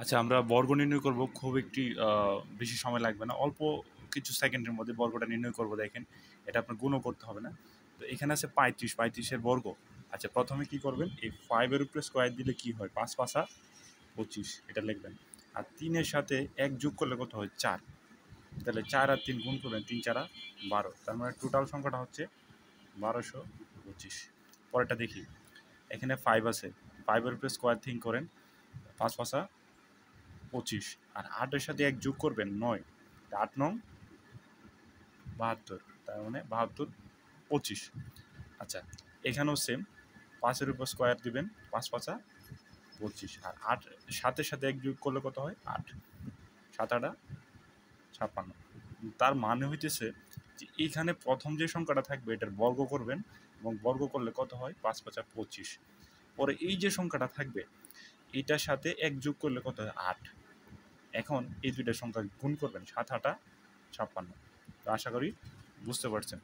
আচ্ছা আমরা বর্গ নির্ণয় করব খুব একটি বেশি সময় লাগবে না অল্প কিছু সেকেন্ডের মধ্যে বর্গটা নির্ণয় করব দেখেন এটা আপনার গুণও করতে হবে না তো এখানে আছে পঁয়ত্রিশ পঁয়ত্রিশের বর্গ আচ্ছা প্রথমে কি করবেন এই ফাইভের উপরে স্কোয়ার দিলে কি হয় পাঁচ পাঁচা পঁচিশ এটা লিখবেন আর তিনের সাথে এক যোগ করলে কত হয় চার তাহলে চার আর তিন গুণ করবেন তিন চারা বারো তার মানে টোটাল সংখ্যাটা হচ্ছে বারোশো পঁচিশ পরেরটা দেখি এখানে ফাইভ আছে ফাইভের উপরে স্কোয়ার থিং করেন পাঁচ পাঁচা পঁচিশ আর আটের সাথে এক যোগ করবেন নয় আট নং বাহাত্তর তার মানে বাহাত্তর পঁচিশ আচ্ছা এখানেও সেম পাঁচের উপর স্কোয়ার দিবেন পাঁচ পাঁচা পঁচিশ আর আট সাতের সাথে এক যোগ করলে কত হয় আট সাত আটা ছাপ্পান্ন তার মানে হইতেছে যে এইখানে প্রথম যে সংখ্যাটা থাকবে এটার বর্গ করবেন এবং বর্গ করলে কত হয় পাঁচ পাঁচা পঁচিশ পরে এই যে সংখ্যাটা থাকবে এটার সাথে এক যোগ করলে কত হয় আট এখন এই দুইটা সংখ্যা গুণ করবেন সাত আটা ছাপ্পান্ন তো আশা করি বুঝতে পারছেন